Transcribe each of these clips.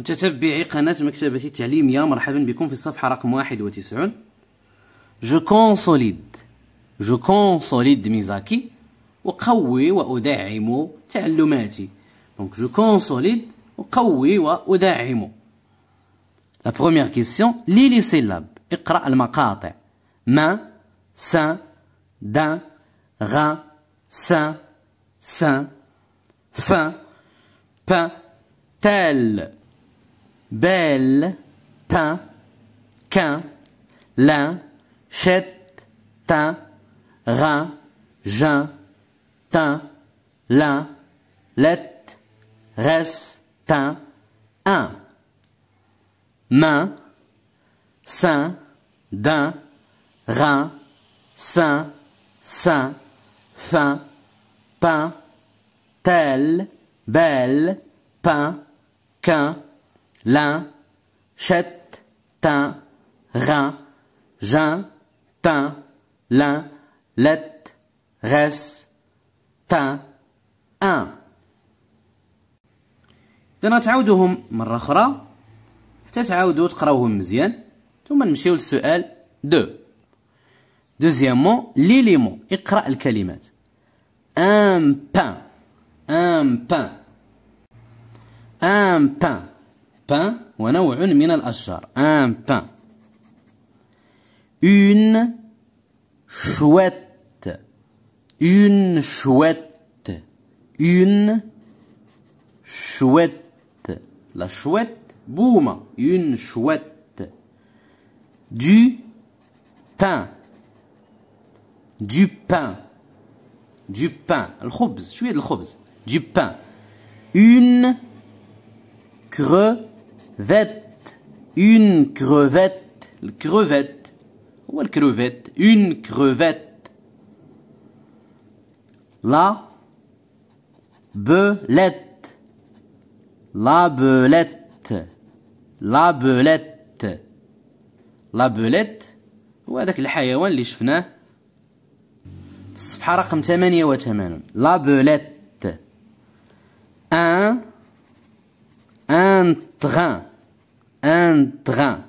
متتبعي قناة مكتبة التعليمية مرحبا بكم في الصفحة رقم 91 جو كونسوليد جو كونسوليد ميزاكي أقوي وأدعم تعلماتي دونك جو كونسوليد أقوي وأدعم لا بروميير كيسيون لي لي سيلاب اقرأ المقاطع ما سا دا غا سا سا فا با تال belle, pain, quin, lin, chète, teint, rein, jeun, tin, lin, lette, reste, tin, un. Main, sein, d'un, rein, sein, sein, fin, pain, tel, belle, pain, quin, lin, chète, tin, rin, gin, tin, lin, let, res, tin, un. إذا تعاودوهم مرة أخرى حتى تعاودو تقراوهم مزيان ثم نمشيو للسؤال دو دوزيامون ليليمون اقرأ الكلمات ان بان ان بان ان بان pain un pain une chouette une chouette une chouette la chouette boum une chouette du pain du pain du pain le الخبز du pain une creux ذات اون كروفيت الكروفيت هو الكروفيت اون كروفيت لا بلت لا بلت لا بلت لا بلت هو هذاك الحيوان اللي شفناه في الصفحة رقم ثمانية وثمانون لا بلت ان ان تغان un train.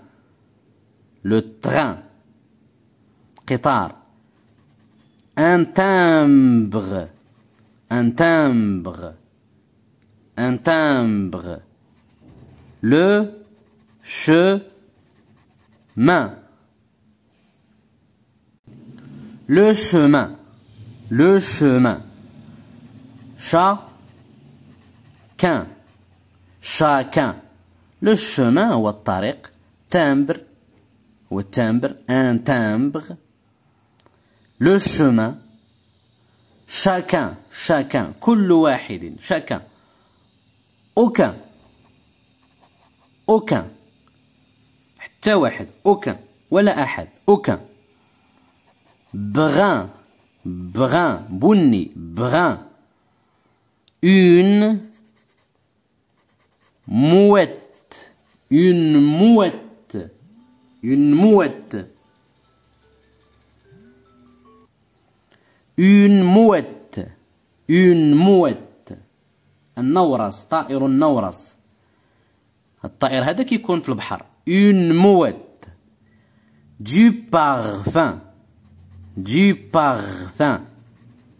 Le train. tard Un timbre. Un timbre. Un timbre. Le chemin. Le chemin. Le chemin. Chacun. Chacun. لو شومان هو الطريق تامبر والتامبر ان تامبر لو شومان شاكان شاكان كل واحد شاكان اوكان اوكان حتى واحد اوكان ولا احد اوكان بغان بغان بني بغان اون موات Une mouette. Une mouette. Une mouette. Une mouette. Un طائر النورس الطائر هذا كيكون في البحر une mouette du parfum du parfum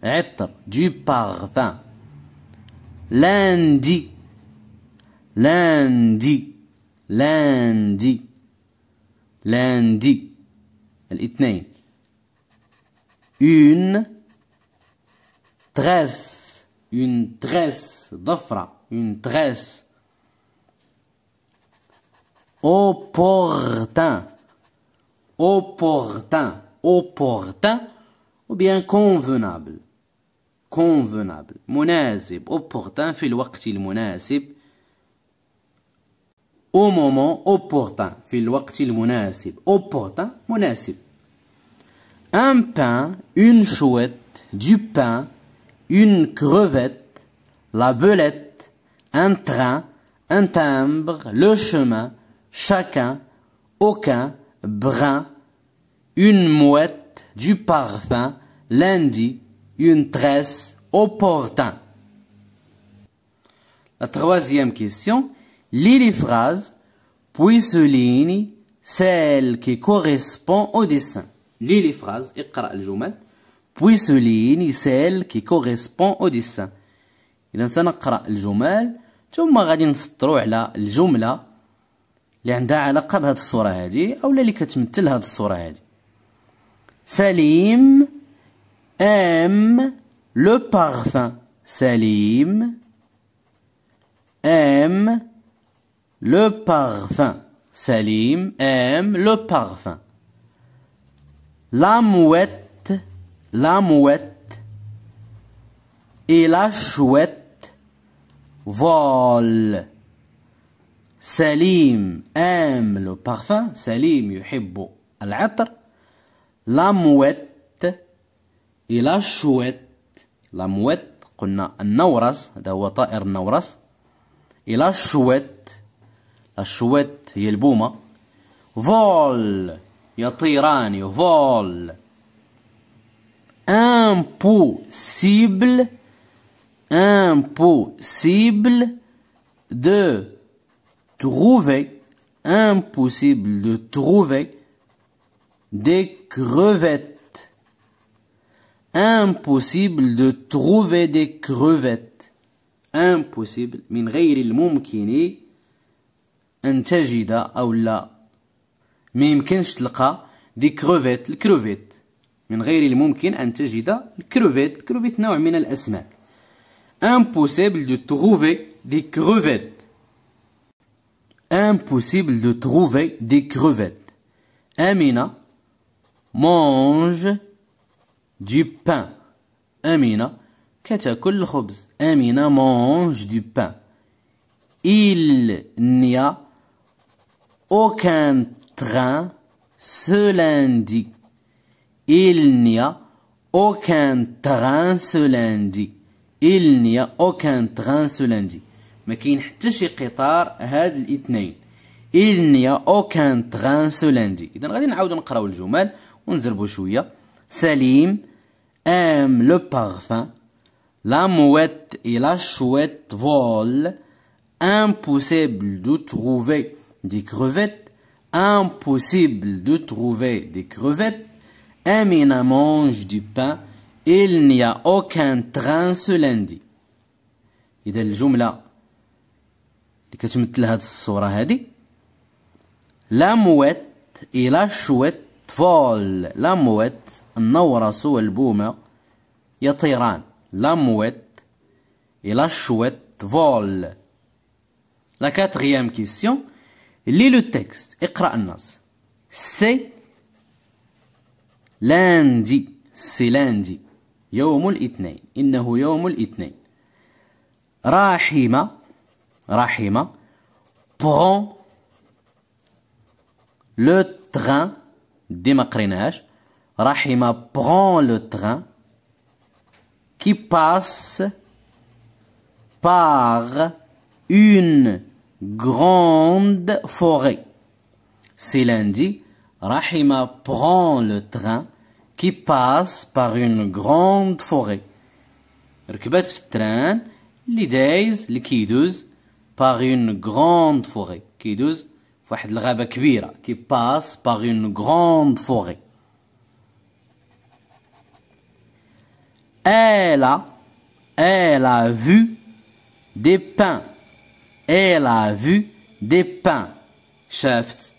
عطر du parfum lundi lundi lundi lundi الاثنين une tresse une tresse d'offre, une tresse opportun opportun opportun ou bien convenable convenable مناسب opportun في الوقت المناسب au moment opportun, opportun, Un pain, une chouette, du pain, une crevette, la belette, un train, un timbre, le chemin, chacun, aucun, brin, une mouette, du parfum, lundi, une tresse, opportun. La troisième question Lis les phrases, puis souligne celle qui correspond au dessin. Lis les phrases, le الجمل, puis souligne celle qui correspond au dessin. إذا سنقرأ الجمل ثم غادي نسطرو على الجملة اللي عندها علاقة بهاد الصورة هادي أو اللي كتمثل هاد الصورة هادي. سليم aime le parfum. Salim aime le parfum. Salim aime le parfum. La mouette, la mouette et la chouette volent. سليم أم لو بارفان سليم يحب العطر لامويت إلى شويت لامويت قلنا النورس هذا هو طائر النورس إلى شويت chouette, الشوت هي Vol. Y'a tirani. Vol. impossible impossible de trouver impossible de trouver des crevettes impossible de trouver des crevettes impossible ghayr el ان تجد او لا ما يمكنش تلقى دي كروفيت الكروفيت من غير الممكن ان تجد الكروفيت الكروفيت نوع من الاسماك امبوسيبل دو تروفي دي كروفيت امبوسيبل دو تروفي دي كروفيت امينه مونج دي بان امينه كتاكل الخبز امينه مونج دي بان il n'y a aucun train ce lundi. Il n'y a aucun train ce lundi. Il n'y a aucun train ce lundi. ما il n'y a aucun train ce lundi aime le parfum la mouette et la chouette volent impossible de trouver des crevettes, impossible de trouver des crevettes. Un mina mange du pain, il n'y a aucun train ce lundi. Il y a le jour là. Quand tu mets le La mouette et la chouette volent. La mouette, un La mouette et la chouette volent. La quatrième question. Lis le texte. C'est lundi. C'est lundi. يوم الاثنين إنه يوم الاثنين Rahima, Rahima prend le train démacrinage Rahima prend le train qui passe par une grande forêt. C'est lundi, Rahima prend le train qui passe par une grande forêt. Rekbet train, l'idéz, l'kidouz, par une grande forêt. Kidouz, douze l'raba qui passe par une grande forêt. Elle a, elle a vu des pins. Elle a vu des pins chef,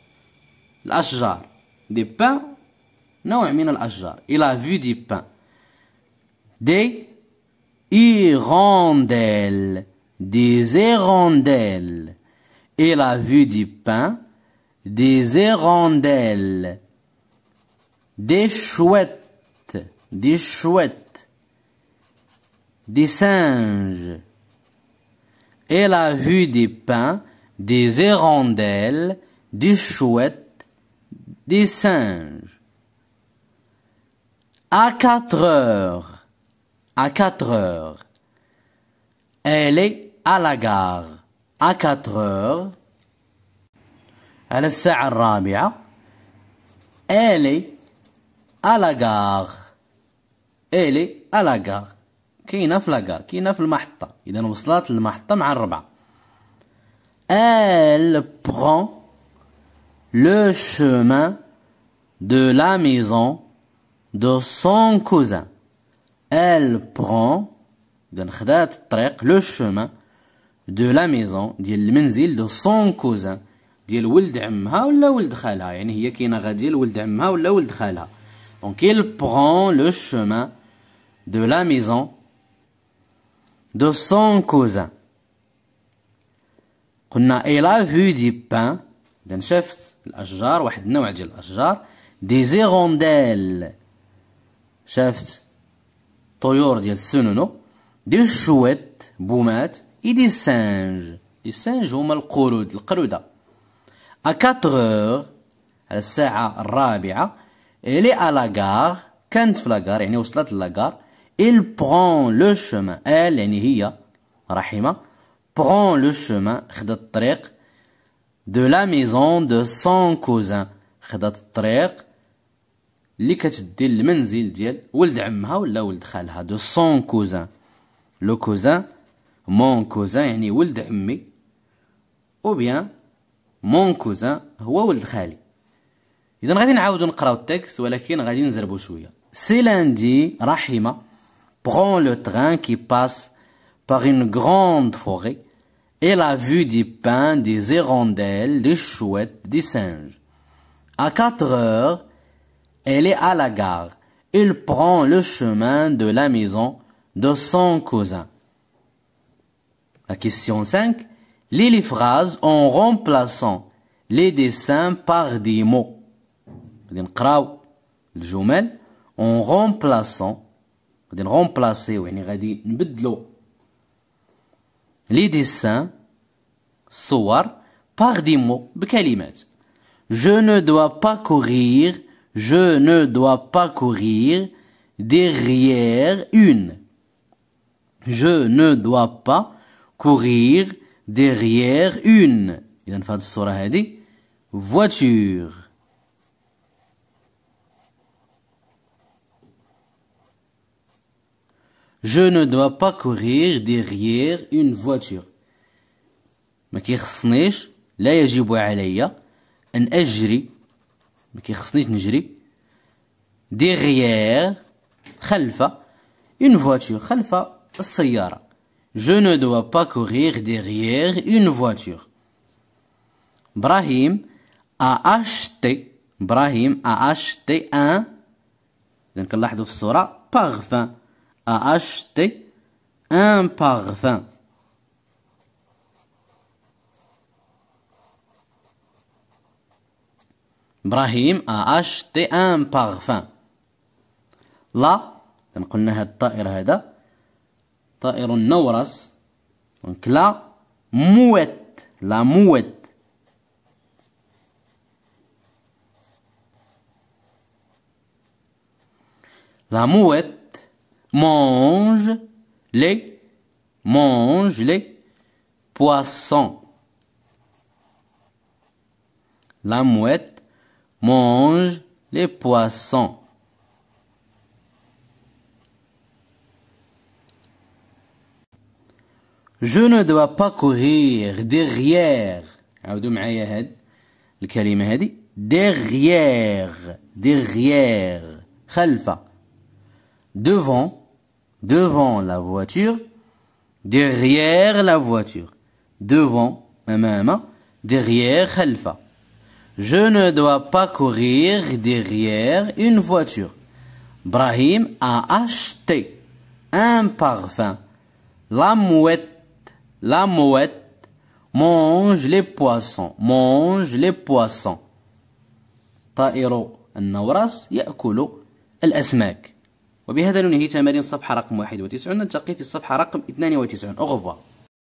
l'ajjar. des pins نوع من الأشجار Il a vu des pins des hirondelles des hirondelles et a vu des pins des hirondelles des chouettes des chouettes des singes elle a vu des pins, des hirondelles, des chouettes, des singes. À quatre heures, à quatre heures, elle est à la gare. À quatre heures, Elle elle est à la gare elle est à la gare كاينه في لاكار كاينه في المحطه اذا وصلت للمحطه مع الربعه ال بغون لو شومان دو لا ميزون دو سون كوزان ال prend اذا خدات الطريق لو شومان دو لا ميزون ديال المنزل دو سون كوزان ديال ولد عمها ولا ولد خالها يعني هي كاينه غاديه لولد عمها ولا ولد خالها دونك إل بغون لو شومان de la maison de son cousin. قلنا إلا vu دي بان إذا شفت الأشجار واحد النوع ديال الأشجار دي زيغونديل شافت طيور ديال السنونو ديال الشوات بومات إي دي سانج دي سانج هما القرود القرودة أ كاتغور على الساعة الرابعة إلي أ لاكار كانت في لاكار يعني وصلت لاكار il prend le chemin elle يعني هي رحمة prend le chemin خدت الطريق de la maison de son cousin خدت الطريق اللي كتدي للمنزل ديال ولد عمها ولا ولد خالها دو son كوزان لو كوزان مون كوزان يعني ولد عمي او بيان مون كوزان هو ولد خالي اذا غادي نعاودو نقراو التكست ولكن غادي نزربو شويه سي لاندي رحمه prend le train qui passe par une grande forêt et la vue des pins, des hirondelles, des chouettes, des singes. À quatre heures, elle est à la gare. Il prend le chemin de la maison de son cousin. La question 5. Lis les phrases en remplaçant les dessins par des mots. en remplaçant on de remplacer, ou de dire, un peu Les dessins, soir par des mots, bcalimet. Je ne dois pas courir, je ne dois pas courir derrière une. Je ne dois pas courir derrière une. Il a dit, voiture. Je ne dois pas courir derrière une voiture. ما كيخصنيش لا يجب علي ان اجري ما كيخصنيش نجري derrière خلف une voiture خلف السيارة je ne dois pas courir derrière une voiture ابراهيم a acheté ابراهيم a acheté un donc نلاحظوا في الصورة parfum à acheté un parfum. Brahim a acheté un parfum. لا قلنا هاد الطائر هذا طائر النورس دونك لا موت لا موت La mouette mange les, mange les poissons. La mouette mange les poissons. Je ne dois pas courir derrière. derrière derrière Alpha. devant devant la voiture, derrière la voiture, devant, derrière, khalfa. Je ne dois pas courir derrière une voiture. Brahim a acheté un parfum. La mouette, la mouette mange les poissons, mange les poissons. navras, النورس El Esmec وبهذا ننهي تمارين صفحة رقم 91 نلتقي في الصفحة رقم 92 أغفوا